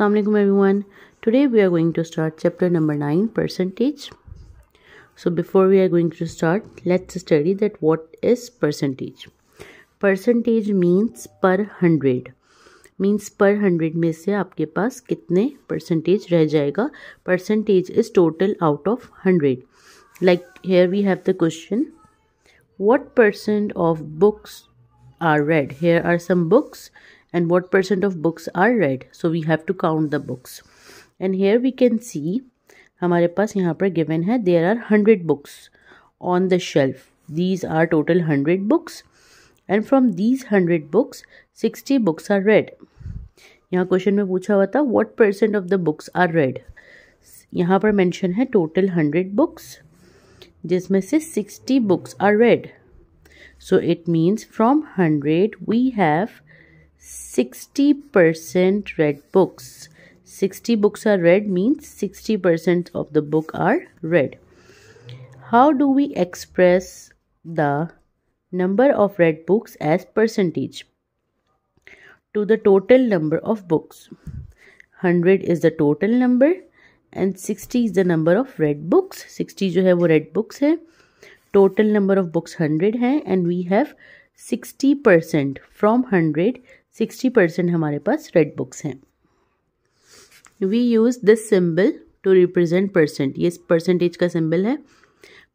Assalamualaikum everyone. Today we are going to start chapter number 9 percentage. So before we are going to start, let's study that what is percentage. Percentage means per hundred. Means per hundred, में से आपके पास कितने percentage रह जाएगा Percentage is total out of hundred. Like here we have the question. what percent of books are read here are some books and what percent of books are read so we have to count the books and here we can see हमारे पास यहाँ पर given है there are hundred books on the shelf these are total hundred books and from these hundred books sixty books are read यहाँ question में पूछा हुआ था what percent of the books are read यहाँ पर मेंशन है Total hundred books, जिसमें से sixty books are read. So it means from hundred we have 60% read books. 60 books are read means 60% of the book are read. How do we express the number of read books as percentage? To the total number of books. 100 is the total number and 60 is the number of read books. 60 jo hai wo read books hai. Total number of books 100 hai, and we have 60% from 100 sixty percent हमारे पास red books हैं we use this symbol to represent percent ये percentage का symbol है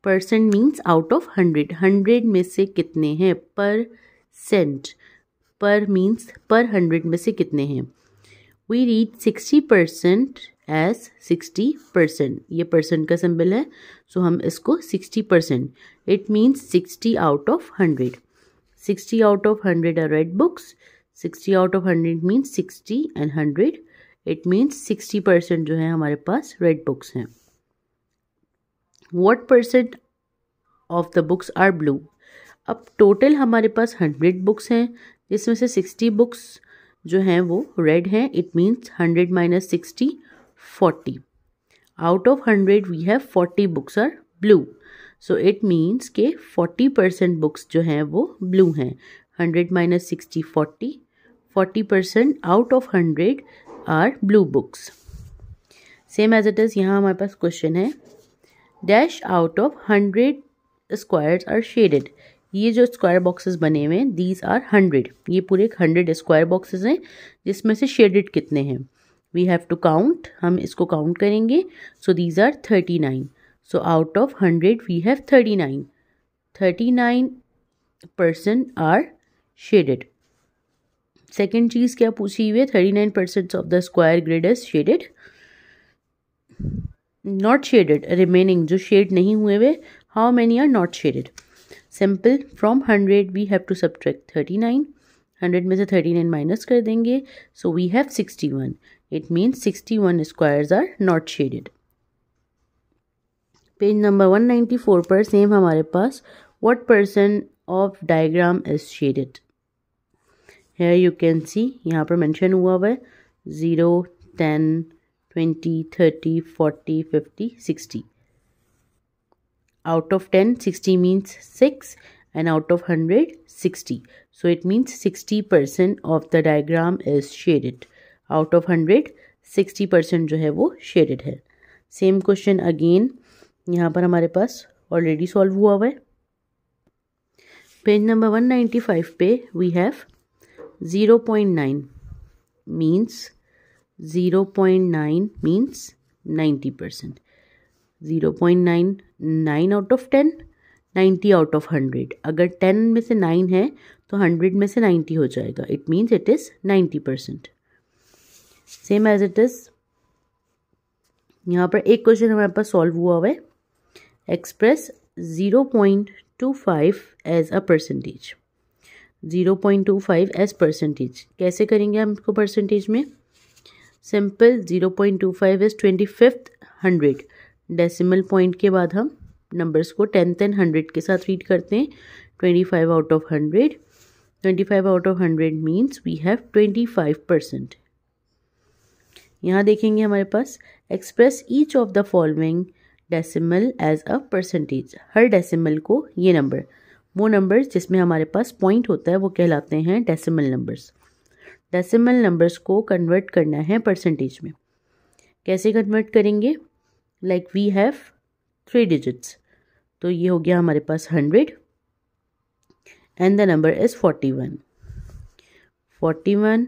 percent means out of hundred hundred में से कितने हैं पर सेंट पर मीन्स पर हंड्रेड में से कितने हैं we read sixty percent as sixty percent ये परसेंट का सिंबल है सो so हम इसको sixty percent it means sixty out of hundred sixty out of hundred are red books sixty out of hundred means sixty and hundred it means sixty percent जो है हमारे पास red books हैं what percent of the books are blue अब total हमारे पास hundred books हैं जिसमें से सिक्सटी बुक्स जो हैं वो रेड हैं it means hundred minus sixty forty out of hundred we have forty books are blue so it means के फोर्टी परसेंट बुक्स जो हैं वो ब्लू हैं hundred minus sixty forty 40% out of 100 are blue books same as it is यहाँ हमारे पास question है dash out of hundred squares are shaded ये जो स्क्वायर बॉक्सेस बने हुए हैं दीज आर हंड्रेड ये पूरे हंड्रेड स्क्वायर बॉक्सेस हैं जिसमें से शेडेड कितने हैं वी हैव टू काउंट हम इसको काउंट करेंगे so these are thirty nine so out of hundred we have thirty nine thirty nine percent are shaded second चीज़ क्या पूछी हुई है thirty nine percent of the square grid is shaded not shaded remaining जो shade नहीं हुए हुए how many are not shaded simple from hundred we have to subtract thirty nine hundred में से थर्टी नाइन माइनस कर देंगे so we have sixty one it means sixty one squares are not shaded page number one ninety four पर same हमारे पास what percent of diagram is shaded है you can see यहाँ पर mention हुआ हुआ है zero ten twenty thirty forty fifty sixty out of ten sixty means six and out of hundred sixty so it means sixty percent of the diagram is shaded out of hundred sixty percent जो है वो shaded है same question again यहाँ पर हमारे पास already solve हुआ हुआ है page number one ninety five पे we have zero point nine means zero point nine means ninety percent zero point nine nine out of ten ninety out of hundred अगर ten में से nine है तो hundred में से ninety हो जाएगा it means it is ninety percent same as it is यहाँ पर एक क्वेश्चन हमारे पास सॉल्व हुआ हुआ है express zero point two five as a percentage zero point two five as percentage कैसे करेंगे हम इसको परसेंटेज में simple zero point two five as twenty fifth hundred decimal point के बाद हम नंबर्स को टेंथ एंड हंड्रेड के साथ रीड करते हैं twenty five out of hundred twenty five out of hundred means we have twenty five percent यहाँ देखेंगे हमारे पास express each of the following decimal as a percentage हर डेसिमल को ये नंबर वो नंबर्स जिसमें हमारे पास पॉइंट होता है वो कहलाते हैं डेसिमल नंबर्स डेसिमल नंबर्स को कन्वर्ट करना है परसेंटेज में कैसे कन्वर्ट करेंगे like we have three digits तो ये हो गया हमारे पास hundred and the number is forty one forty one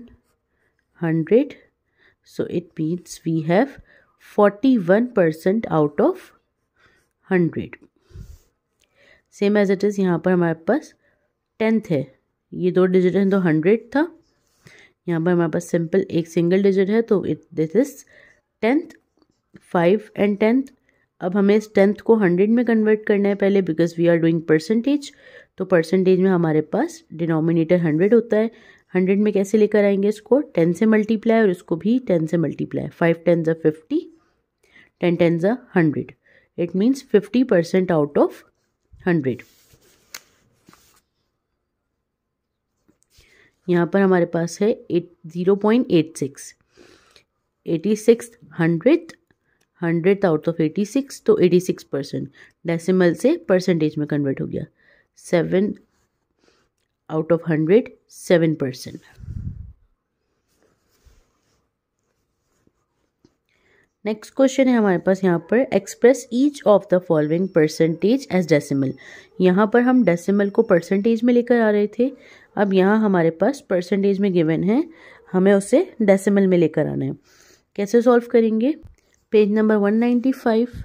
hundred so it means we have forty one percent out of hundred same as it is यहाँ पर हमारे पास टेंथ है ये दो डिजिट हैं तो हंड्रेड था यहाँ पर हमारे पास सिंपल एक सिंगल डिजिट है तो it this is tenth five and tenth अब हमें इस टेंथ को हंड्रेड में कन्वर्ट करना है पहले because we are doing percentage तो परसेंटेज में हमारे पास डिनोमिनेटर हंड्रेड होता है हंड्रेड में कैसे लेकर आएंगे इसको टेन से मल्टीप्लाई और इसको भी टेन से मल्टीप्लाई फाइव टेन ज़ा फिफ्टी टेन टेन ज़ा hundred it means fifty percent out of hundred यहाँ पर हमारे पास है eight zero point eight six eighty six hundred hundred out of eighty six तो एटी सिक्स परसेंट डेसिमल से percentage में कन्वर्ट हो गया seven out of hundred seven percent next question है हमारे पास यहाँ पर express each of the following percentage as decimal यहाँ पर हम डेसिमल को परसेंटेज में लेकर आ रहे थे अब यहाँ हमारे पास परसेंटेज में गिवन है हमें उसे डेसिमल में लेकर आना है कैसे सॉल्व करेंगे page number one ninety five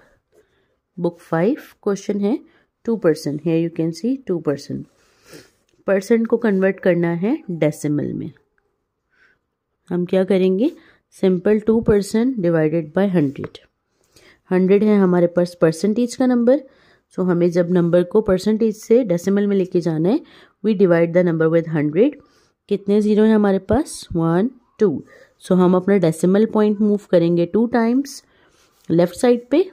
book five question है two percent here you can see two percent percent को कन्वर्ट करना है डेसिमल में हम क्या करेंगे simple two percent divided by hundred hundred है हमारे पास परसेंटेज का नंबर सो so हमें जब नंबर को परसेंटेज से डेसिमल में लेके जाना है we divide the number with hundred कितने ज़ीरो हैं हमारे पास वन टू सो हम अपना डेसिमल पॉइंट मूव करेंगे टू टाइम्स लेफ्ट साइड पे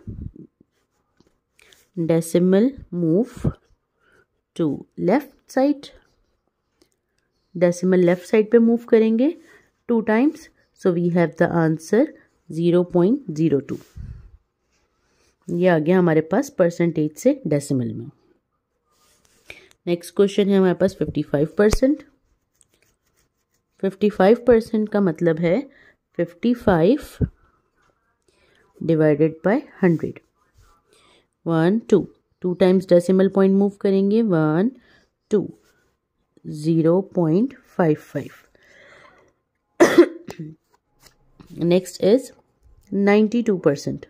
decimal move two left side decimal left side पे मूव करेंगे two times So we have the answer 0.02. ये आ गया हमारे पास परसेंटेज से डेसिमल में नेक्स्ट क्वेश्चन है हमारे पास 55 परसेंट फिफ्टी फाइव परसेंट का मतलब है fifty five divided by hundred one two two times decimal point move करेंगे one two zero point five five next is ninety two percent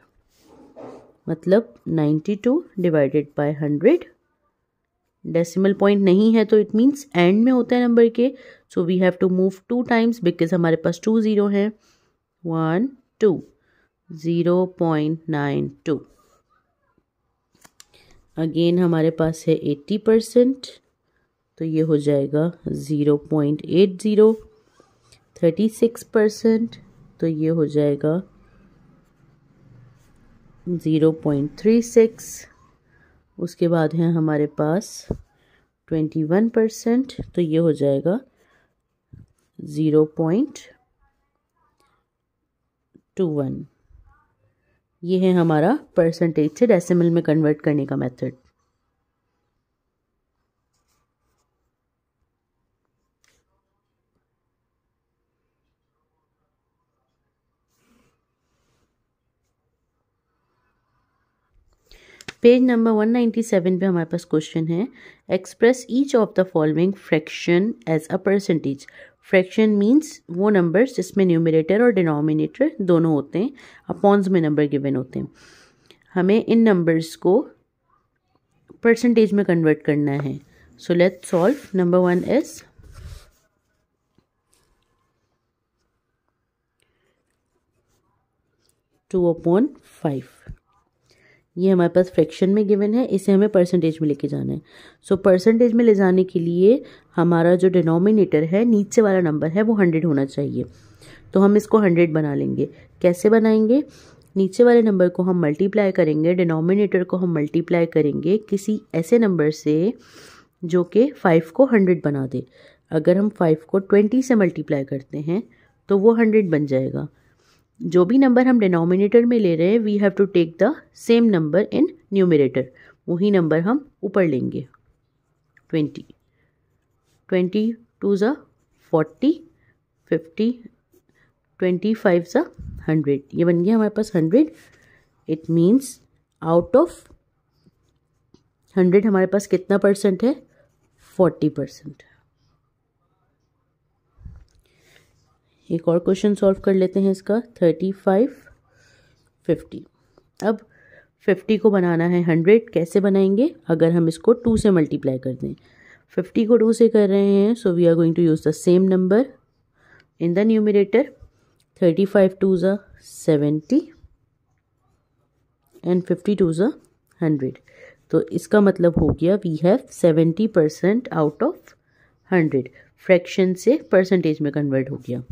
मतलब ninety two divided by hundred decimal point नहीं है तो it means and में होता है number के so we have to move two times because हमारे पास टू ज़ीरो हैं one two zero point nine two again हमारे पास है एट्टी परसेंट तो ये हो जाएगा zero point eight zero thirty six percent तो ये हो जाएगा ज़ीरो पॉइंट थ्री सिक्स उसके बाद है हमारे पास ट्वेंटी वन परसेंट तो ये हो जाएगा ज़ीरो पॉइंट टू वन ये है हमारा परसेंटेज से डेसिमल में कन्वर्ट करने का मेथड पेज नंबर 197 पे हमारे पास क्वेश्चन है express each of the following fraction as a percentage fraction means वो नंबर्स जिसमें न्यूमिनेटर और डिनोमिनेटर दोनों होते हैं अपॉन्स में नंबर गिवन होते हैं हमें इन नंबर्स को परसेंटेज में कन्वर्ट करना है so let solve number one is two upon five ये हमारे पास फ्रैक्शन में गिवन है इसे हमें परसेंटेज में लेके जाना है सो so, परसेंटेज में ले जाने के लिए हमारा जो डिनोमिनेटर है नीचे वाला नंबर है वो हंड्रेड होना चाहिए तो हम इसको हंड्रेड बना लेंगे कैसे बनाएंगे नीचे वाले नंबर को हम मल्टीप्लाई करेंगे डिनोमिनेटर को हम मल्टीप्लाई करेंगे किसी ऐसे नंबर से जो कि फाइव को हंड्रेड बना दे अगर हम फाइव को ट्वेंटी से मल्टीप्लाई करते हैं तो वो हंड्रेड बन जाएगा जो भी नंबर हम डिनोमिनेटर में ले रहे हैं we have to take the same number in numerator वही नंबर हम ऊपर लेंगे ट्वेंटी ट्वेंटी टू ज़ा फोर्टी फिफ्टी ट्वेंटी फाइव ज़ा हंड्रेड ये बन गया हमारे पास hundred it means out of hundred हमारे पास कितना परसेंट है फोर्टी परसेंट एक और क्वेश्चन सॉल्व कर लेते हैं इसका थर्टी फाइव फिफ्टी अब फिफ्टी को बनाना है हंड्रेड कैसे बनाएंगे अगर हम इसको टू से मल्टीप्लाई कर दें फिफ्टी को टू से कर रहे हैं so we are going to use the same number in the numerator thirty five two ज़ा सेवेंटी एंड फिफ्टी टू ज़ा हंड्रेड तो इसका मतलब हो गया we have seventy percent out of hundred fraction से परसेंटेज में कन्वर्ट हो गया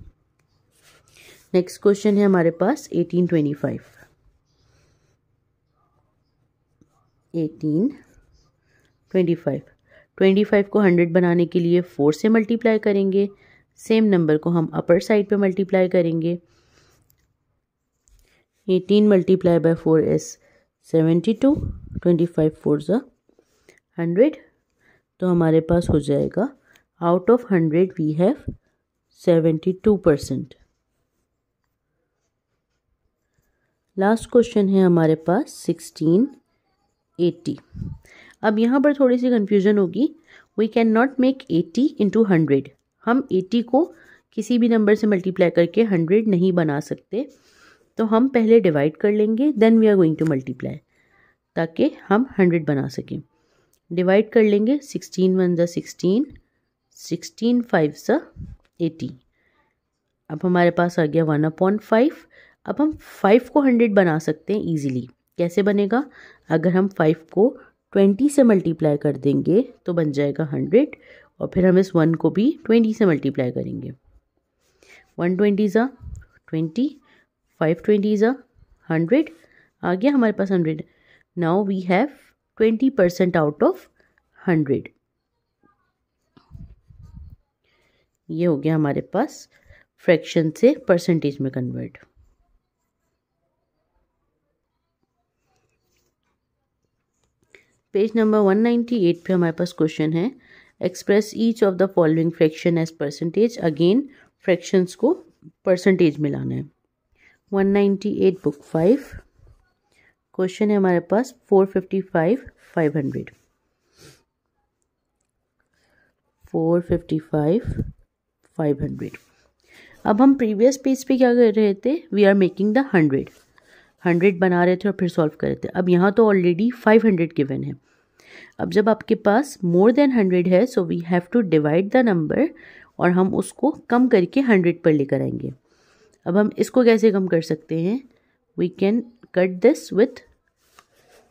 नेक्स्ट क्वेश्चन है हमारे पास 1825 1825 25 को 100 बनाने के लिए 4 से मल्टीप्लाई करेंगे सेम नंबर को हम अपर साइड पे मल्टीप्लाई करेंगे 18 मल्टीप्लाई बाय 4 टू 72 25 फोर ज़ा हंड्रेड तो हमारे पास हो जाएगा out of hundred we have seventy two percent last question है हमारे पास सिक्सटीन एटी अब यहाँ पर थोड़ी सी कन्फ्यूजन होगी we can not make eighty into hundred हम एटी को किसी भी नंबर से मल्टीप्लाई करके हंड्रेड नहीं बना सकते तो हम पहले डिवाइड कर लेंगे then we are going to multiply ताकि हम हंड्रेड बना सकें डिवाइड कर लेंगे सिक्सटीन वन ज़ा सिक्सटीन सिक्सटीन फाइव सा एटी अब हमारे पास आ गया वन अपॉइंट फाइव अब हम फाइव को हंड्रेड बना सकते हैं ईजिली कैसे बनेगा अगर हम फाइव को ट्वेंटी से मल्टीप्लाई कर देंगे तो बन जाएगा हंड्रेड और फिर हम इस वन को भी ट्वेंटी से मल्टीप्लाई करेंगे वन ट्वेंटी ज़ा ट्वेंटी फाइव ट्वेंटी ज़ा हंड्रेड आ गया हमारे पास hundred now we have twenty percent out of hundred ये हो गया हमारे पास फ्रैक्शन से परसेंटेज में कन्वर्ट पेज नंबर 198 पे हमारे पास क्वेश्चन है express each of the following fraction as percentage again fractions को परसेंटेज में लाना है 198 बुक फाइव क्वेश्चन है हमारे पास 455 500 455 500 अब हम प्रीवियस पेज पे क्या कर रहे थे we are making the hundred hundred बना रहे थे और फिर सॉल्व कर रहे थे अब यहाँ तो ऑलरेडी फाइव हंड्रेड गिवन है अब जब आपके पास मोर देन हंड्रेड है so we have to divide the number और हम उसको कम करके हंड्रेड पर लेकर आएंगे अब हम इसको कैसे कम कर सकते हैं we can cut this with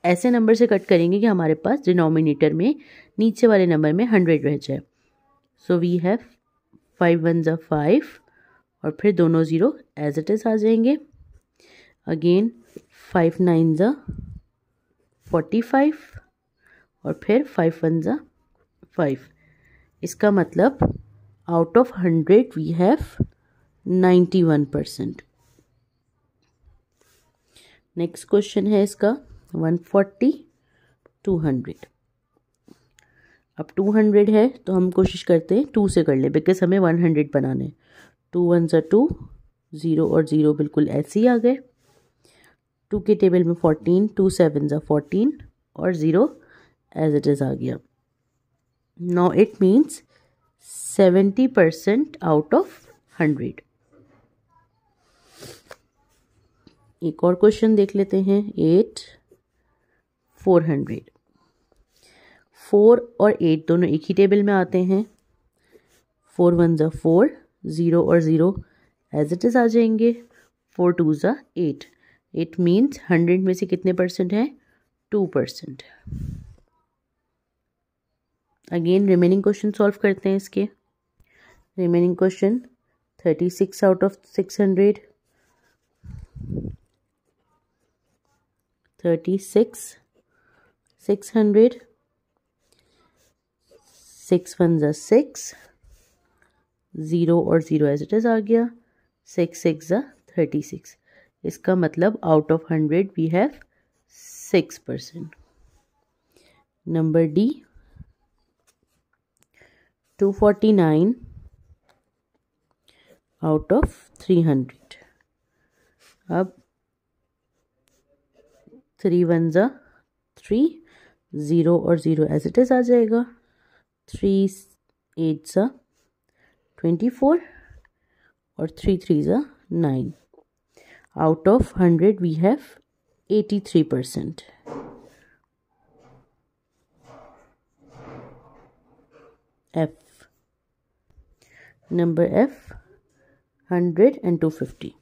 ऐसे नंबर से कट करेंगे कि हमारे पास डिनोमिनेटर में नीचे वाले नंबर में हंड्रेड रह जाए so we have five one ज़ा फाइव और फिर दोनों ज़ीरो एज इट इज़ आ जाएंगे अगेन फाइव नाइन ज़ा फोर्टी फाइव और फिर फाइव वन ज़ा फाइव इसका मतलब out of hundred we have ninety one percent next question है इसका वन फोर्टी टू हंड्रेड अब टू हंड्रेड है तो हम कोशिश करते हैं टू से कर लें बिकॉज हमें वन हंड्रेड बनाने टू वन ज़ा टू ज़ीरो और ज़ीरो बिल्कुल ऐसे ही आ गए टू के टेबल में फोर्टीन टू सेवन ज़ा फोर्टीन और ज़ीरो एज इट इज़ आ गया now it means seventy percent out of hundred एक और क्वेश्चन देख लेते हैं एट फोर हंड्रेड फोर और एट दोनों एक ही टेबल में आते हैं फोर वन ज़ा फोर ज़ीरो और ज़ीरो एज इट इज़ आ जाएंगे फोर टू ज़ा एट इट मीन्स हंड्रेड में से कितने परसेंट है two percent again remaining question solve करते हैं इसके remaining question thirty six out of six hundred thirty six six hundred six one ज सिक्स ज़ीरो और ज़ीरो एज इट इज़ आ गया सिक्स सिक्स ज थर्टी सिक्स इसका मतलब out of hundred we have six percent number D two forty nine out of three hundred अब three one ज़ा three zero और ज़ीरो एज इट इज़ आ जाएगा थ्री एट ज़ा ट्वेंटी फोर और थ्री थ्री ज़ा nine out of 100 we have 83 percent f number f 100 and 250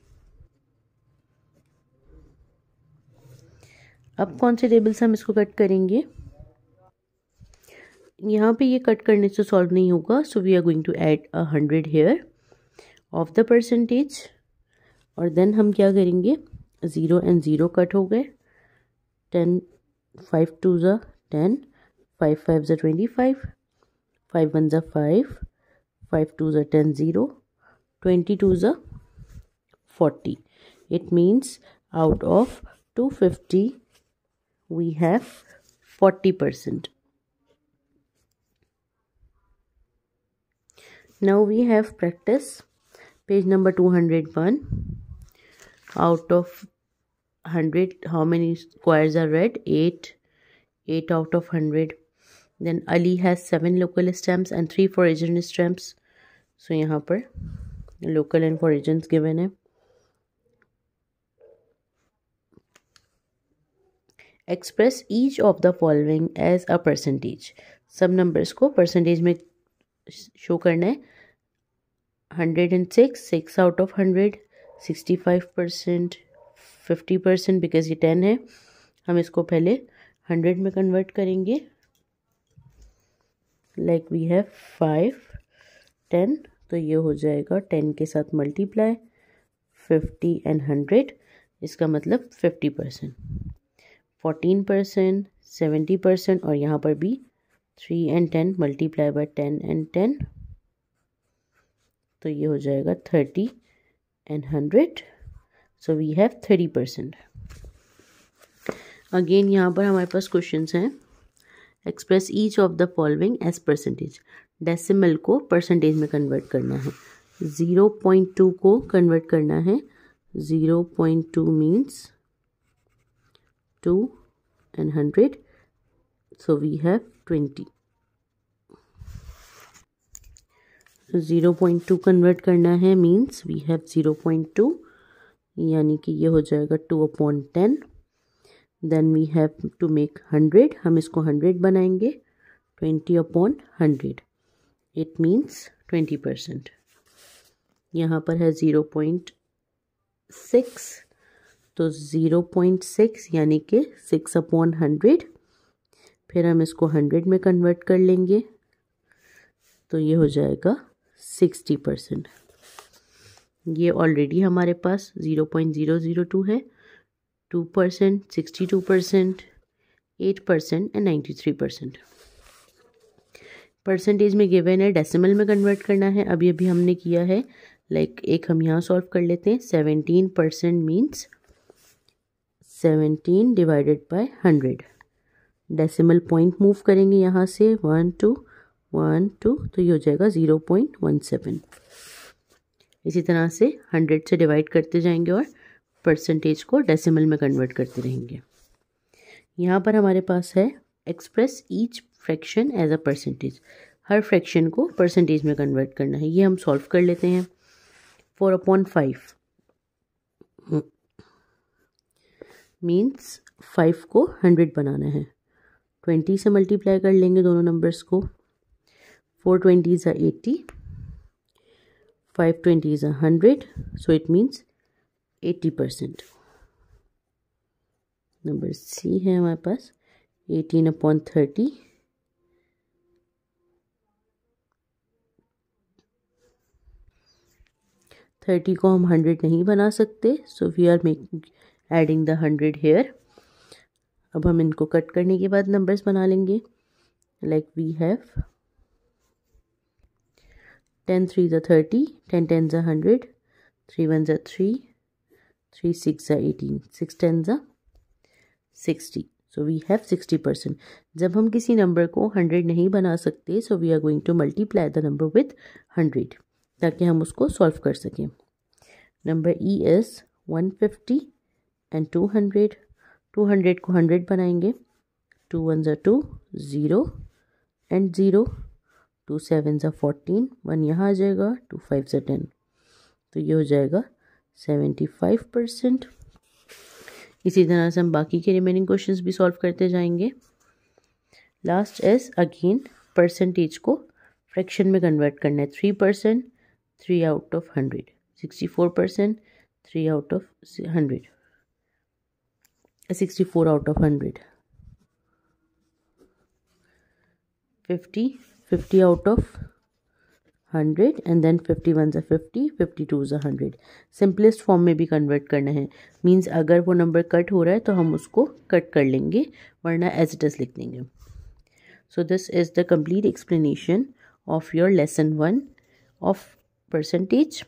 अब कौन से टेबल्स हम इसको कट करेंगे यहाँ पे ये कट करने से सॉल्व नहीं होगा so we are going to add a hundred here of the percentage और देन हम क्या करेंगे ज़ीरो एंड ज़ीरो कट हो गए टेन फाइव टू ज़ा टेन फाइव फाइव ज़ा ट्वेंटी फाइव फाइव वन ज़ा फाइव फाइव टू ज़ा टेन ज़ीरो ट्वेंटी टू ज़ा forty it means out of two fifty we have forty percent now we have practice page number 201 out of hundred how many squares are red eight eight out of hundred then Ali has seven local stamps and three foreign stamps so यहाँ पर local and foreign given है express each of the following as a percentage सब numbers को percentage में show करना है hundred and six six out of hundred sixty five percent fifty percent because ये ten है हम इसको पहले हंड्रेड में कन्वर्ट करेंगे like we have five ten तो ये हो जाएगा टेन के साथ मल्टीप्लाई फिफ्टी एंड हंड्रेड इसका मतलब fifty percent fourteen percent seventy percent और यहाँ पर भी three and ten multiply by ten and ten तो ये हो जाएगा thirty and 100 so we have 30 percent अगेन यहाँ पर हमारे पास क्वेश्चन हैं express each of the following as percentage decimal को परसेंटेज में कन्वर्ट करना है ज़ीरो पॉइंट टू को कन्वर्ट करना है zero point two means two and hundred so we have twenty इसमें ज़ीरो पॉइंट टू कन्वर्ट करना है means we have zero point two यानी कि ये हो जाएगा two upon ten then we have to make hundred हम इसको हंड्रेड बनाएंगे twenty upon hundred it means twenty percent यहाँ पर है ज़ीरो पॉइंट सिक्स तो ज़ीरो पॉइंट सिक्स यानी कि सिक्स अपॉन हंड्रेड फिर हम इसको हंड्रेड में कन्वर्ट कर लेंगे तो ये हो जाएगा सिक्सटी परसेंट ये ऑलरेडी हमारे पास zero point zero zero two है two percent sixty two percent eight percent and ninety three percent percentage में गिवन है डेसिमल में कन्वर्ट करना है अभी अभी हमने किया है लाइक like एक हम यहाँ सॉल्व कर लेते हैं seventeen percent means seventeen divided by hundred decimal point move करेंगे यहाँ से वन टू वन टू तो ये हो जाएगा ज़ीरो पॉइंट वन सेवन इसी तरह से हंड्रेड से डिवाइड करते जाएंगे और परसेंटेज को डेसिमल में कन्वर्ट करते रहेंगे यहाँ पर हमारे पास है express each fraction as a percentage हर फ्रैक्शन को परसेंटेज में कन्वर्ट करना है ये हम सॉल्व कर लेते हैं four upon five means five को हंड्रेड बनाना है ट्वेंटी से मल्टीप्लाई कर लेंगे दोनों नंबर्स को 4 20s are 80 twenty is a hundred so it means eighty percent number C है हमारे पास एटीन अपॉन थर्टी थर्टी को हम हंड्रेड नहीं बना सकते so we are make adding the hundred here अब हम इनको कट करने के बाद नंबर्स बना लेंगे like we have ten three ज़ा थर्टी टेन टेन ज़ा हंड्रेड थ्री वन ज़ा थ्री थ्री सिक्स ज़ा एटीन सिक्स टेन ज़ा sixty so we have sixty percent जब हम किसी नंबर को हंड्रेड नहीं बना सकते so we are going to multiply the number with hundred ताकि हम उसको सॉल्व कर सकें number E S one fifty and two hundred two hundred को हंड्रेड बनाएंगे टू वन ज़ा two zero and zero two seven ज़ा फोर्टीन वन यहाँ आ जाएगा टू फाइव ज़ा टेन तो ये हो जाएगा सेवेंटी फाइव परसेंट इसी तरह से हम बाकी के रिमेनिंग क्वेश्चन भी सॉल्व करते जाएंगे लास्ट एज अगेन परसेंटेज को फ्रैक्शन में कन्वर्ट करना है three percent three out of hundred sixty four percent three out of hundred sixty four out of hundred fifty 50 out of 100 and then 50 ones are 50 50 twos are 100 simplest form में भी convert करना है means अगर वो number cut हो रहा है तो हम उसको कट कर लेंगे वरना एज इट इज़ लिख देंगे so this is the complete explanation of your lesson one of percentage